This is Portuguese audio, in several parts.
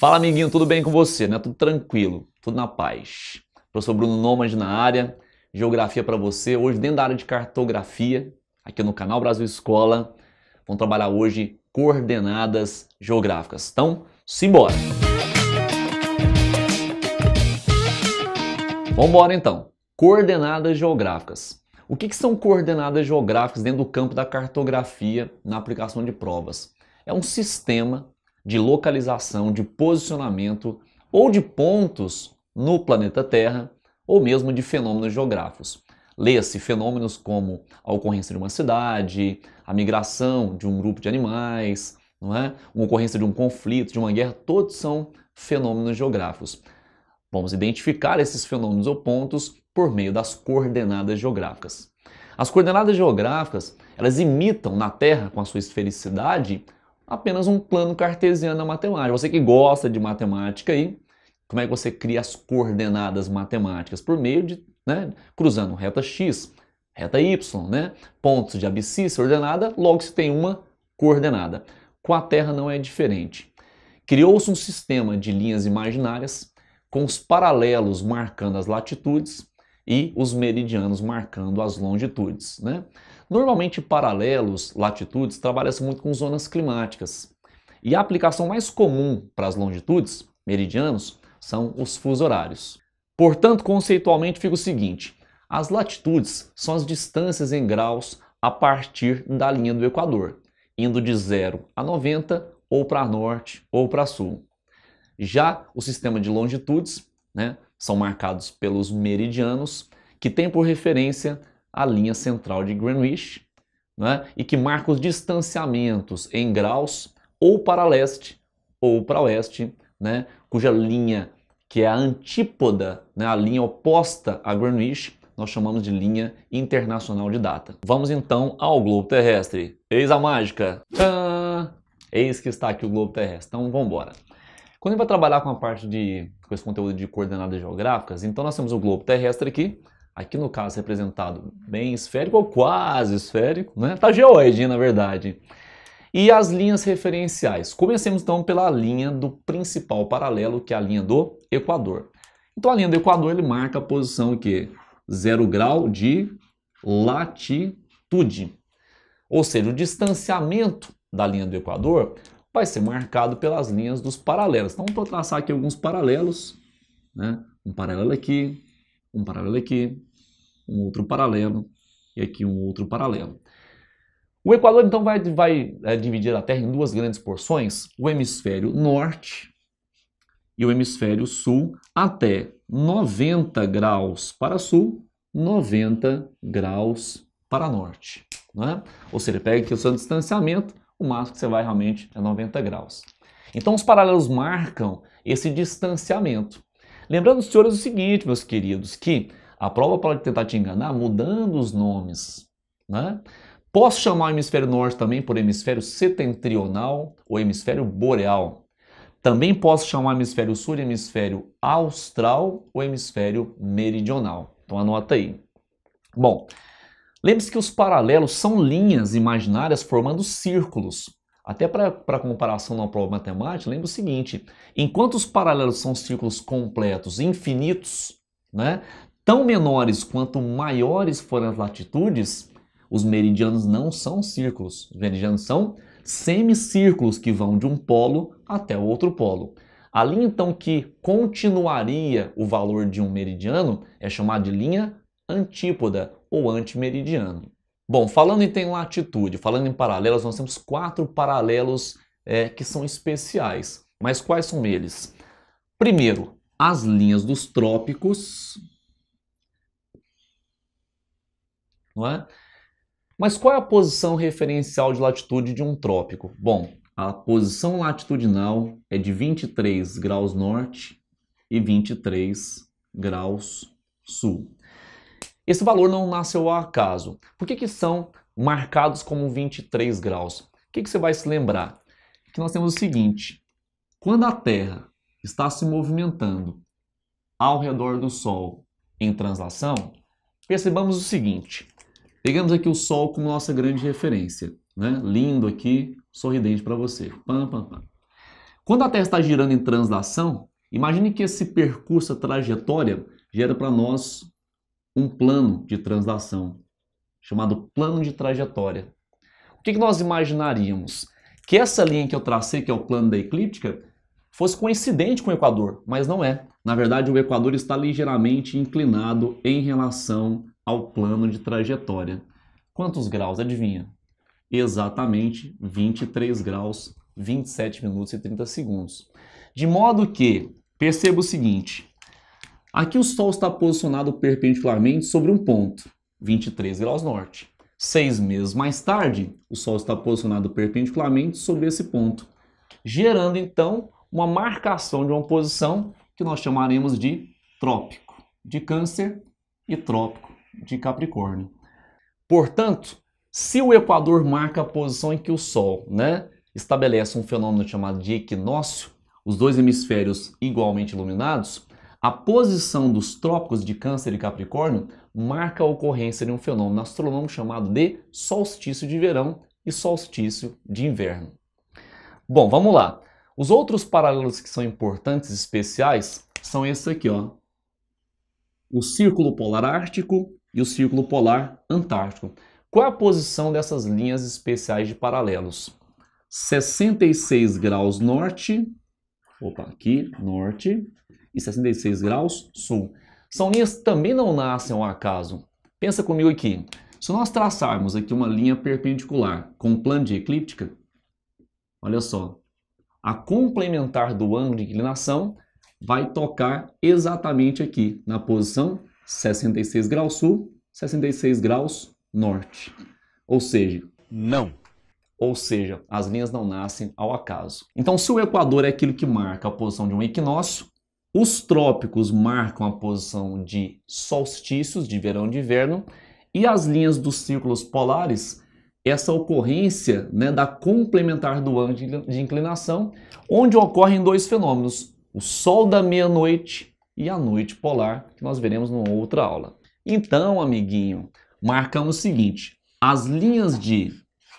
Fala amiguinho, tudo bem com você? Né? Tudo tranquilo, tudo na paz. Professor Bruno Nomad na área, geografia para você. Hoje, dentro da área de cartografia, aqui no canal Brasil Escola, vamos trabalhar hoje coordenadas geográficas. Então, simbora! Vamos embora então. Coordenadas geográficas. O que, que são coordenadas geográficas dentro do campo da cartografia na aplicação de provas? É um sistema de localização, de posicionamento ou de pontos no planeta Terra ou mesmo de fenômenos geográficos. lê se fenômenos como a ocorrência de uma cidade, a migração de um grupo de animais, não é? uma ocorrência de um conflito, de uma guerra, todos são fenômenos geográficos. Vamos identificar esses fenômenos ou pontos por meio das coordenadas geográficas. As coordenadas geográficas, elas imitam na Terra, com a sua esfericidade, apenas um plano cartesiano da matemática. Você que gosta de matemática aí, como é que você cria as coordenadas matemáticas? Por meio de, né, cruzando reta x, reta y, né, pontos de abscissa ordenada, logo se tem uma coordenada. Com a Terra não é diferente. Criou-se um sistema de linhas imaginárias com os paralelos marcando as latitudes e os meridianos marcando as longitudes. Né? Normalmente paralelos, latitudes, trabalha-se muito com zonas climáticas. E a aplicação mais comum para as longitudes, meridianos, são os fuso horários. Portanto, conceitualmente fica o seguinte: as latitudes são as distâncias em graus a partir da linha do Equador, indo de 0 a 90 ou para norte ou para sul. Já o sistema de longitudes, né, são marcados pelos meridianos, que têm por referência a linha central de Greenwich, né? e que marca os distanciamentos em graus ou para leste ou para oeste, né? cuja linha que é a antípoda, né? a linha oposta a Greenwich, nós chamamos de linha internacional de data. Vamos então ao globo terrestre. Eis a mágica! Tcharam! Eis que está aqui o globo terrestre. Então vamos embora. Quando a gente vai trabalhar com a parte de com esse conteúdo de coordenadas geográficas, então nós temos o globo terrestre aqui, aqui no caso representado bem esférico ou quase esférico, né? Tá geoide, na verdade. E as linhas referenciais. Comecemos então pela linha do principal paralelo, que é a linha do equador. Então a linha do equador ele marca a posição que zero grau de latitude. Ou seja, o distanciamento da linha do equador vai ser marcado pelas linhas dos paralelos. Então, vou traçar aqui alguns paralelos, né? Um paralelo aqui, um paralelo aqui, um outro paralelo e aqui um outro paralelo. O Equador, então, vai, vai é, dividir a Terra em duas grandes porções, o hemisfério norte e o hemisfério sul, até 90 graus para sul, 90 graus para norte. Né? Ou seja, pega aqui o seu distanciamento, o máximo que você vai realmente é 90 graus. Então os paralelos marcam esse distanciamento. Lembrando os senhores o seguinte, meus queridos, que a prova pode tentar te enganar mudando os nomes. Né? Posso chamar o hemisfério norte também por hemisfério setentrional ou hemisfério boreal. Também posso chamar hemisfério sul de hemisfério austral ou hemisfério meridional. Então anota aí. Bom, Lembre-se que os paralelos são linhas imaginárias formando círculos. Até para comparação na prova matemática, lembre o seguinte: enquanto os paralelos são círculos completos infinitos, né, tão menores quanto maiores forem as latitudes, os meridianos não são círculos. Os meridianos são semicírculos que vão de um polo até o outro polo. A linha então que continuaria o valor de um meridiano é chamada de linha antípoda ou antimeridiano. Bom, falando em tem latitude, falando em paralelos, nós temos quatro paralelos é, que são especiais. Mas quais são eles? Primeiro, as linhas dos trópicos. Não é? Mas qual é a posição referencial de latitude de um trópico? Bom, a posição latitudinal é de 23 graus norte e 23 graus sul. Esse valor não nasceu ao acaso. Por que, que são marcados como 23 graus? O que, que você vai se lembrar? Que nós temos o seguinte: quando a Terra está se movimentando ao redor do Sol em translação, percebamos o seguinte: pegamos aqui o Sol como nossa grande referência, né? Lindo aqui, sorridente para você. Pam, pam, pam. Quando a Terra está girando em translação, imagine que esse percurso, a trajetória, gera para nós um plano de translação, chamado plano de trajetória. O que, nós imaginaríamos? Que essa linha que eu tracei, que é o plano da eclíptica, fosse coincidente com o Equador, mas não é. Na verdade, o Equador está ligeiramente inclinado em relação ao plano de trajetória. Quantos graus? Adivinha? Exatamente 23 graus, 27 minutos e 30 segundos. De modo que, perceba o seguinte: Aqui o Sol está posicionado perpendicularmente sobre um ponto, 23 graus norte. Seis meses mais tarde, o Sol está posicionado perpendicularmente sobre esse ponto, gerando então uma marcação de uma posição que nós chamaremos de trópico de Câncer e trópico de Capricórnio. Portanto, se o Equador marca a posição em que o Sol né, estabelece um fenômeno chamado de equinócio, os dois hemisférios igualmente iluminados, a posição dos trópicos de Câncer e Capricórnio marca a ocorrência de um fenômeno astronômico chamado de solstício de verão e solstício de inverno. Bom, vamos lá. Os outros paralelos que são importantes e especiais são esses aqui, ó. O círculo polar ártico e o círculo polar antártico. Qual é a posição dessas linhas especiais de paralelos? 66 graus norte, opa, aqui, norte, e 66 graus sul. São linhas que também não nascem ao acaso. Pensa comigo aqui. Se nós traçarmos aqui uma linha perpendicular com um plano de eclíptica, olha só, a complementar do ângulo de inclinação vai tocar exatamente aqui, na posição 66 graus sul, 66 graus norte. Ou seja, não. Ou seja, as linhas não nascem ao acaso. Então, se o equador é aquilo que marca a posição de um equinócio, os trópicos marcam a posição de solstícios de verão e de inverno e as linhas dos círculos polares, essa ocorrência né, da complementar do ano de inclinação, onde ocorrem dois fenômenos, o sol da meia-noite e a noite polar, que nós veremos numa outra aula. Então, amiguinho, marcamos o seguinte, as linhas de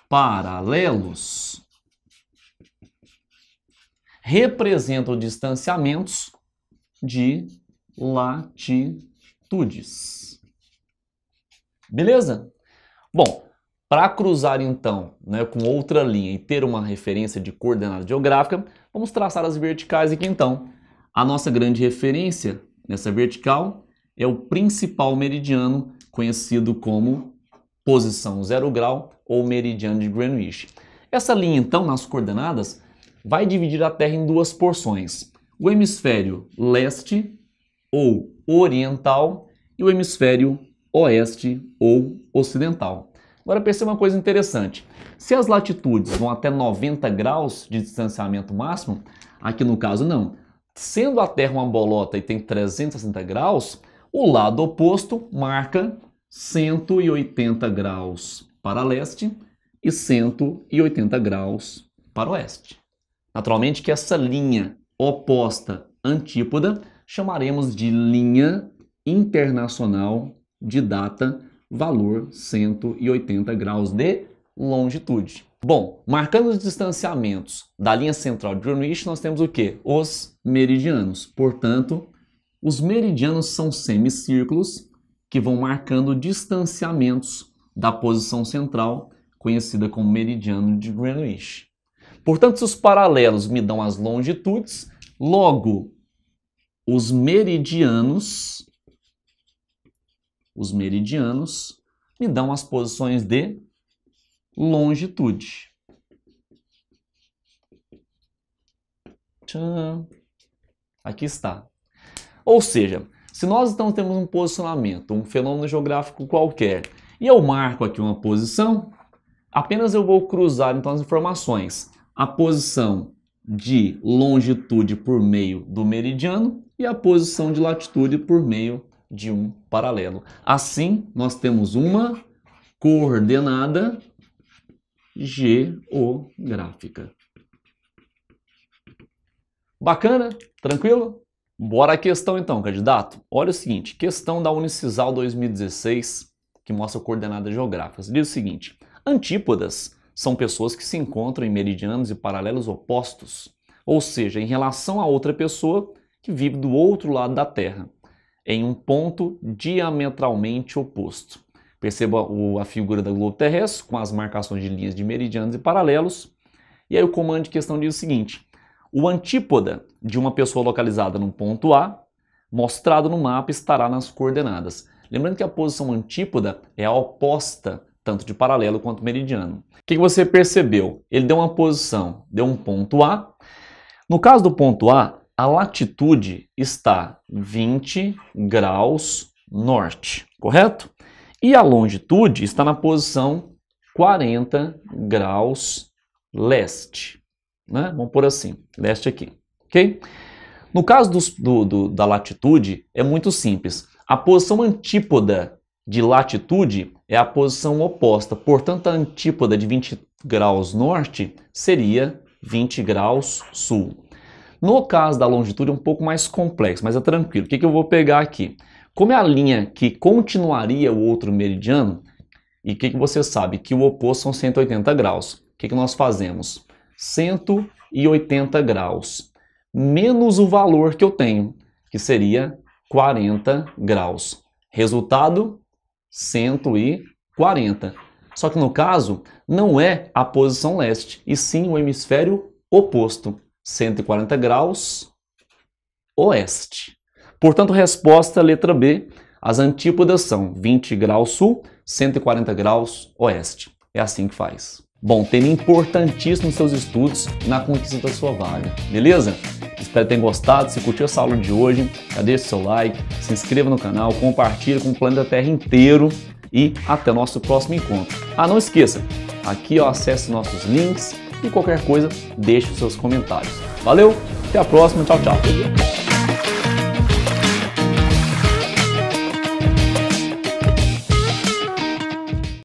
paralelos representam distanciamentos de latitudes. Beleza? Bom, para cruzar então né, com outra linha e ter uma referência de coordenada geográfica, vamos traçar as verticais aqui então. A nossa grande referência nessa vertical é o principal meridiano, conhecido como posição zero grau ou meridiano de Greenwich. Essa linha então, nas coordenadas, vai dividir a Terra em duas porções o hemisfério leste ou oriental e o hemisfério oeste ou ocidental. Agora perceba uma coisa interessante. Se as latitudes vão até 90 graus de distanciamento máximo, aqui no caso não. Sendo a Terra uma bolota e tem 360 graus, o lado oposto marca 180 graus para leste e 180 graus para oeste. Naturalmente que essa linha oposta, antípoda, chamaremos de linha internacional de data valor 180 graus de longitude. Bom, marcando os distanciamentos da linha central de Greenwich, nós temos o que? Os meridianos. Portanto, os meridianos são semicírculos que vão marcando distanciamentos da posição central, conhecida como meridiano de Greenwich. Portanto, se os paralelos me dão as longitudes, logo os meridianos os meridianos me dão as posições de longitude. Aqui está. Ou seja, se nós então temos um posicionamento, um fenômeno geográfico qualquer, e eu marco aqui uma posição, apenas eu vou cruzar então as informações a posição de longitude por meio do meridiano e a posição de latitude por meio de um paralelo. Assim, nós temos uma coordenada geográfica. Bacana? Tranquilo? Bora a questão então, candidato. Olha o seguinte, questão da Unicisal 2016, que mostra coordenadas geográficas. Diz o seguinte, Antípodas são pessoas que se encontram em meridianos e paralelos opostos, ou seja, em relação a outra pessoa que vive do outro lado da Terra, em um ponto diametralmente oposto. Perceba a figura da globo terrestre com as marcações de linhas de meridianos e paralelos. E aí o comando de questão diz o seguinte: o antípoda de uma pessoa localizada no ponto A, mostrado no mapa, estará nas coordenadas. Lembrando que a posição antípoda é a oposta tanto de paralelo quanto meridiano. O que você percebeu? Ele deu uma posição, deu um ponto A. No caso do ponto A, a latitude está 20 graus norte, correto? E a longitude está na posição 40 graus leste. Né? Vamos por assim, leste aqui, ok? No caso dos, do, do, da latitude, é muito simples. A posição antípoda de latitude é a posição oposta. Portanto, a antípoda de 20 graus norte seria 20 graus sul. No caso da longitude é um pouco mais complexo, mas é tranquilo. O que, que eu vou pegar aqui? Como é a linha que continuaria o outro meridiano, e o que, que você sabe? Que o oposto são 180 graus. O que, que nós fazemos? 180 graus menos o valor que eu tenho, que seria 40 graus. Resultado, 140. Só que no caso, não é a posição leste, e sim o hemisfério oposto, 140 graus oeste. Portanto, resposta letra B. As antípodas são 20 graus sul, 140 graus oeste. É assim que faz. Bom, tema importantíssimo nos seus estudos na conquista da sua vaga, beleza? Espero que tenham gostado. Se curtiu essa aula de hoje, já o seu like, se inscreva no canal, compartilhe com o planeta Terra inteiro e até nosso próximo encontro. Ah, não esqueça, aqui ó, acesse nossos links e qualquer coisa, deixe os seus comentários. Valeu, até a próxima, tchau, tchau.